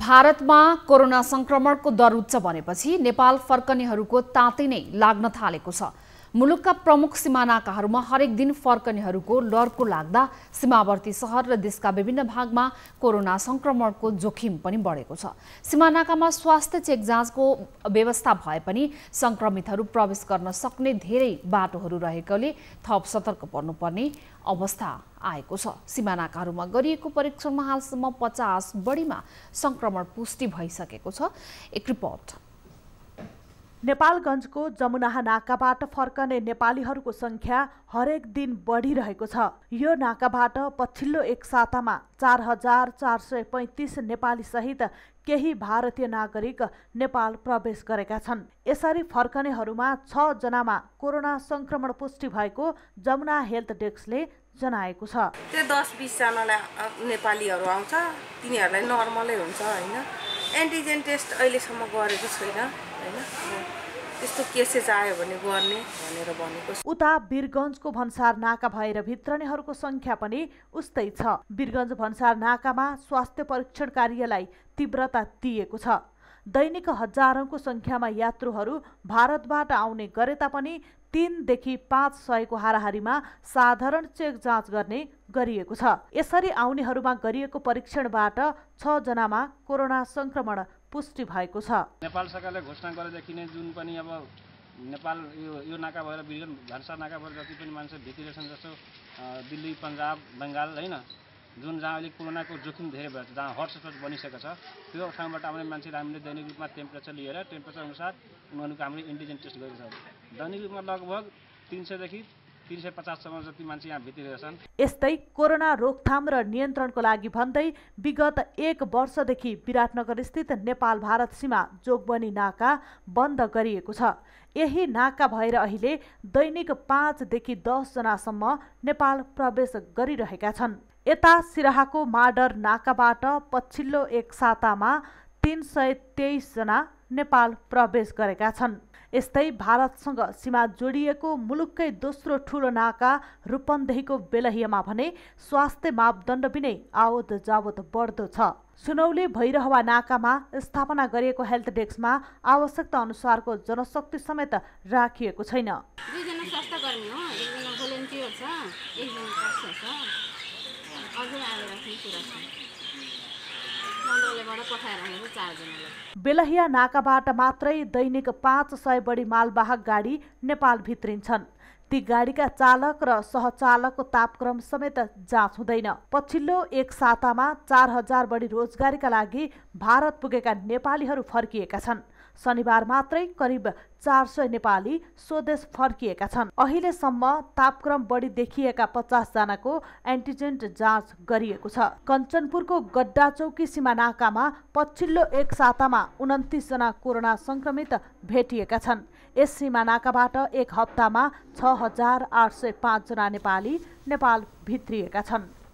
भारतमा कोरोना संक्रमणको दर उच्च बनेपछि नेपाल फर्कनेहरूको तातै नै लाग्न थालेको छ मुलुकका प्रमुख सिमानाकाहरूमा हरेक दिन फर्कनेहरूको लर्को लाग्दा सीमावर्ती सहर र देशका विभिन्न भागमा कोरोना सङ्क्रमणको जोखिम पनि बढेको छ सिमानाकामा स्वास्थ्य चेक जाँचको व्यवस्था भए पनि सङ्क्रमितहरू प्रवेश गर्न सक्ने धेरै बाटोहरू रहेकोले थप सतर्क पर्नुपर्ने अवस्था आएको छ सिमानाकाहरूमा गरिएको परीक्षणमा हालसम्म पचास बढीमा सङ्क्रमण पुष्टि भइसकेको छ एक रिपोर्ट नेपालगञ्जको जमुनाहा नाकाबाट फर्कने नेपालीहरूको सङ्ख्या हरेक दिन बढिरहेको छ यो नाकाबाट पछिल्लो एक सातामा चार हजार चार सय पैँतिस नेपालीसहित केही भारतीय नागरिक नेपाल प्रवेश गरेका छन् यसरी फर्कनेहरूमा छ जनामा कोरोना सङ्क्रमण पुष्टि भएको जमुना हेल्थ डेस्कले जनाएको छ त्यो दस बिसजनालाई नेपालीहरू आउँछ तिनीहरूलाई नर्मलै हुन्छ होइन एन्टिजेन टेस्ट अहिलेसम्म गरेको छैन होइन त्यस्तो केसेस भने गर्ने भनेर भनेको उता वीरगञ्जको भन्सार नाका भएर भित्रनेहरूको संख्या पनि उस्तै छ वीरगञ्ज भन्सार नाकामा स्वास्थ्य परीक्षण कार्यलाई तीव्रता दिएको छ दैनिक हजारौँको सङ्ख्यामा यात्रुहरू भारतबाट आउने गरे तापनि तिनदेखि पाँच सयको हाराहारीमा साधारण चेक जाँच गर्ने गरिएको छ यसरी आउनेहरूमा गरिएको परीक्षणबाट छ जनामा कोरोना सङ्क्रमण पुष्टि भएको छ नेपाल सरकारले घोषणा गरेदेखि नै जुन पनि अब नेपाल यो यो नाका भएर बिग्रियो भन्सा नाका भएर जति पनि मान्छे भित्रिएछन् जस्तो दिल्ली पन्जाब बङ्गाल होइन जुन जहाँ अहिले कोरोनाको जोखिम धेरै भएको छ जहाँ हटस्पट बनिसकेको छ त्यो ठाउँबाट आउने मान्छेले हामीले दैनिक रूपमा टेम्परेचर लिएर टेम्परेचर अनुसार उनीहरूको हामीले एन्टिजेन टेस्ट गरेको छ दैनिक रूपमा लगभग तिन सयदेखि तिन सय जति मान्छे यहाँ भित्रिरहेछन् यस्तै कोरोना रोकथाम र नियन्त्रणको लागि भन्दै विगत एक वर्षदेखि विराटनगरस्थित नेपाल भारत सीमा जोगबनी नाका बन्द गरिएको छ यही नाका भएर अहिले दैनिक पाँचदेखि दसजनासम्म नेपाल प्रवेश गरिरहेका छन् यता सिराहाको माडर नाकाबाट पछिल्लो एक सातामा तिन सय तेइसजना नेपाल प्रवेश गरेका छन् यस्तै भारतसँग सीमा जोडिएको मुलुककै दोस्रो ठुलो नाका रूपन्देहीको बेलहियामा भने स्वास्थ्य मापदण्ड बिनै आवत जावत बढ्दो छ सुनौले भैरहवा नाकामा स्थापना गरिएको हेल्थ डेस्कमा आवश्यकता अनुसारको जनशक्ति समेत राखिएको छैन बेलहिया नाकाबाट मात्रै दैनिक पाँच सय बढी मालवाहक गाडी नेपाल भित्रिन्छन् ती गाडीका चालक र सहचालकको तापक्रम समेत जाँच हुँदैन पछिल्लो एक सातामा चार हजार बढी रोजगारीका लागि भारत पुगेका नेपालीहरू फर्किएका छन् शनिबार मात्रै करिब चार सय नेपाली स्वदेश फर्किएका छन् अहिलेसम्म तापक्रम बढी देखिएका पचासजनाको एन्टिजेन जाँच गरिएको छ कञ्चनपुरको गड्डा चौकी सिमानाकामा पछिल्लो एक सातामा उन्तिसजना कोरोना सङ्क्रमित भेटिएका छन् यस सिमानाकाबाट एक हप्तामा छ हजार आठ सय पाँचजना नेपाली नेपाल भित्रिएका छन्